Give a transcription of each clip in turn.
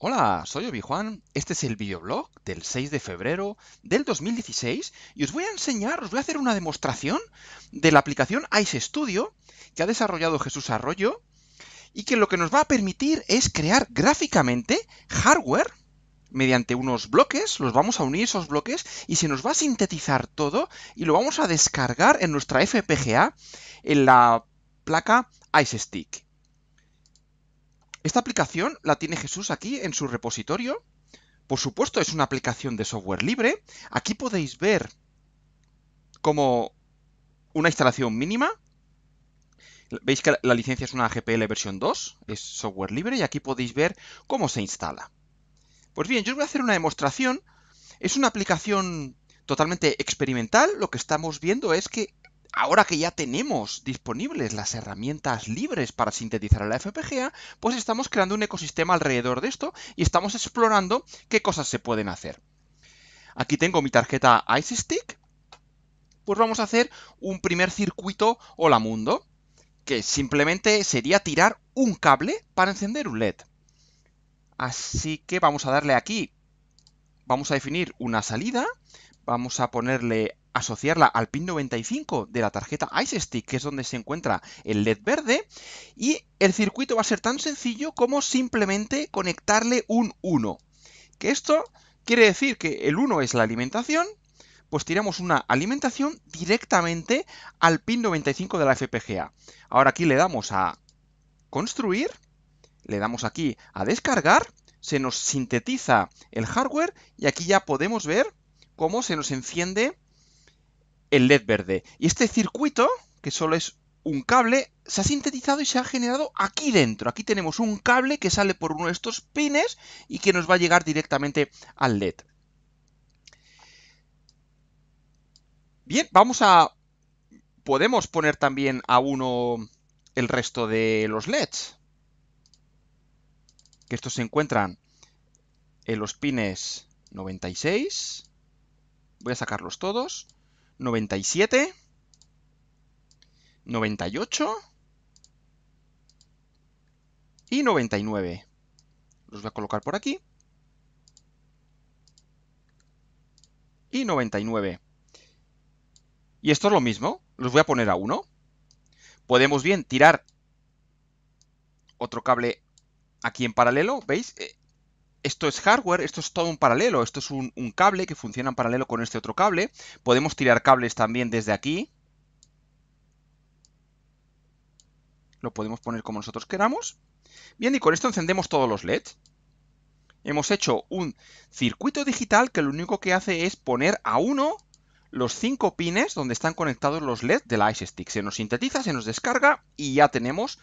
Hola, soy Obi-Juan, este es el videoblog del 6 de febrero del 2016 y os voy a enseñar, os voy a hacer una demostración de la aplicación Ice Studio que ha desarrollado Jesús Arroyo y que lo que nos va a permitir es crear gráficamente hardware mediante unos bloques, los vamos a unir esos bloques y se nos va a sintetizar todo y lo vamos a descargar en nuestra FPGA en la placa Ice Stick. Esta aplicación la tiene Jesús aquí en su repositorio. Por supuesto, es una aplicación de software libre. Aquí podéis ver como una instalación mínima. Veis que la licencia es una GPL versión 2, es software libre, y aquí podéis ver cómo se instala. Pues bien, yo os voy a hacer una demostración. Es una aplicación totalmente experimental. Lo que estamos viendo es que ahora que ya tenemos disponibles las herramientas libres para sintetizar la FPGA, pues estamos creando un ecosistema alrededor de esto y estamos explorando qué cosas se pueden hacer. Aquí tengo mi tarjeta Ice Stick, pues vamos a hacer un primer circuito Hola Mundo, que simplemente sería tirar un cable para encender un LED. Así que vamos a darle aquí, vamos a definir una salida, vamos a ponerle asociarla al pin 95 de la tarjeta Ice Stick, que es donde se encuentra el LED verde, y el circuito va a ser tan sencillo como simplemente conectarle un 1. Que esto quiere decir que el 1 es la alimentación, pues tiramos una alimentación directamente al pin 95 de la FPGA. Ahora aquí le damos a construir, le damos aquí a descargar, se nos sintetiza el hardware y aquí ya podemos ver cómo se nos enciende el LED verde. Y este circuito, que solo es un cable, se ha sintetizado y se ha generado aquí dentro. Aquí tenemos un cable que sale por uno de estos pines y que nos va a llegar directamente al LED. Bien, vamos a... Podemos poner también a uno el resto de los LEDs. Que estos se encuentran en los pines 96. Voy a sacarlos todos. 97, 98 y 99. Los voy a colocar por aquí. Y 99. Y esto es lo mismo, los voy a poner a 1. Podemos bien tirar otro cable aquí en paralelo, ¿veis? Eh, esto es hardware, esto es todo un paralelo, esto es un, cable que funciona en paralelo con este otro cable. Podemos tirar cables también desde aquí. Lo podemos poner como nosotros queramos. Bien, y con esto encendemos todos los LEDs. Hemos hecho un circuito digital que lo único que hace es poner a uno los cinco pines donde están conectados los LEDs de la Ice Stick. Se nos sintetiza, se nos descarga y ya tenemos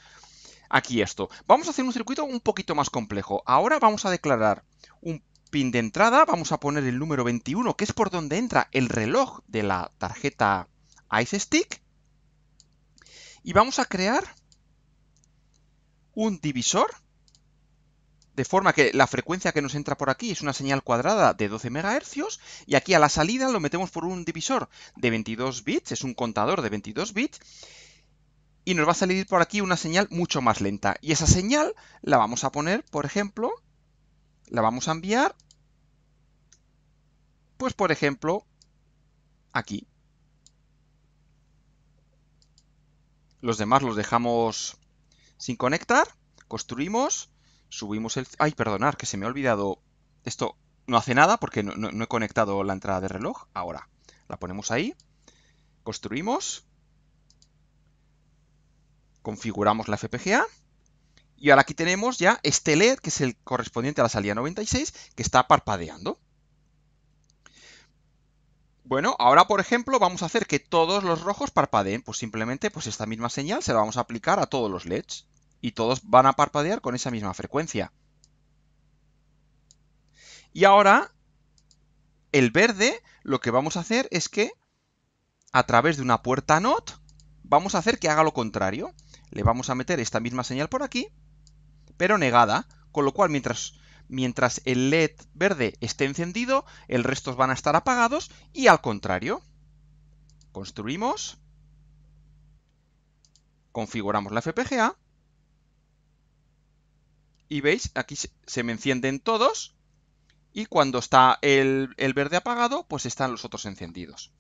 aquí esto. Vamos a hacer un circuito un poquito más complejo. Ahora vamos a declarar un pin de entrada, vamos a poner el número 21, que es por donde entra el reloj de la tarjeta Ice Stick. Y vamos a crear un divisor, de forma que la frecuencia que nos entra por aquí es una señal cuadrada de 12 MHz, y aquí a la salida lo metemos por un divisor de 22 bits, es un contador de 22 bits, y nos va a salir por aquí una señal mucho más lenta. Y esa señal la vamos a poner, por ejemplo, la vamos a enviar, pues por ejemplo, aquí. Los demás los dejamos sin conectar, construimos, subimos el... ¡Ay, perdonar, que se me ha olvidado! Esto no hace nada porque no, he conectado la entrada de reloj. Ahora, la ponemos ahí, construimos, configuramos la FPGA. Y ahora aquí tenemos ya este LED, que es el correspondiente a la salida 96, que está parpadeando. Bueno, ahora por ejemplo vamos a hacer que todos los rojos parpadeen. Pues simplemente pues esta misma señal se la vamos a aplicar a todos los LEDs. Y todos van a parpadear con esa misma frecuencia. Y ahora, el verde, lo que vamos a hacer es que a través de una puerta NOT, vamos a hacer que haga lo contrario le vamos a meter esta misma señal por aquí, pero negada, con lo cual mientras, mientras el LED verde esté encendido, el resto van a estar apagados y al contrario. Construimos, configuramos la FPGA y veis, aquí se me encienden todos y cuando está el, el verde apagado, pues están los otros encendidos.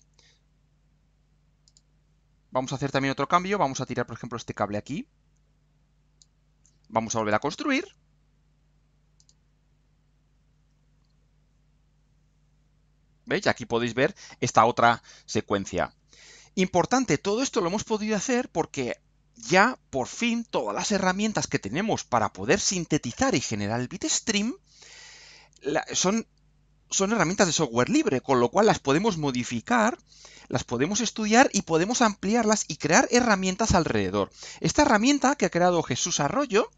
Vamos a hacer también otro cambio. Vamos a tirar, por ejemplo, este cable aquí. Vamos a volver a construir. ¿Veis? Aquí podéis ver esta otra secuencia. Importante, todo esto lo hemos podido hacer porque ya por fin todas las herramientas que tenemos para poder sintetizar y generar el bitstream son son herramientas de software libre, con lo cual las podemos modificar, las podemos estudiar y podemos ampliarlas y crear herramientas alrededor. Esta herramienta que ha creado Jesús Arroyo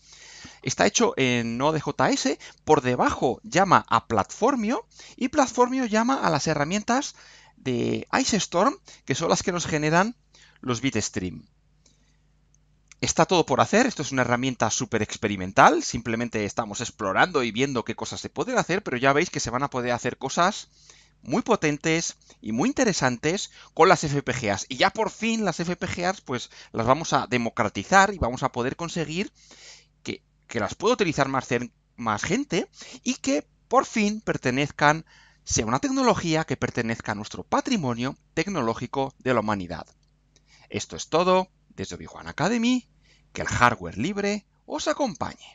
está hecho en Node.js, por debajo llama a Platformio y Platformio llama a las herramientas de Icestorm, que son las que nos generan los bitstream. Está todo por hacer, esto es una herramienta súper experimental, simplemente estamos explorando y viendo qué cosas se pueden hacer, pero ya veis que se van a poder hacer cosas muy potentes y muy interesantes con las FPGAs. Y ya por fin las FPGAs pues las vamos a democratizar y vamos a poder conseguir que, que las pueda utilizar más, más gente y que por fin pertenezcan, sea una tecnología que pertenezca a nuestro patrimonio tecnológico de la humanidad. Esto es todo desde obi Academy, que el hardware libre os acompañe.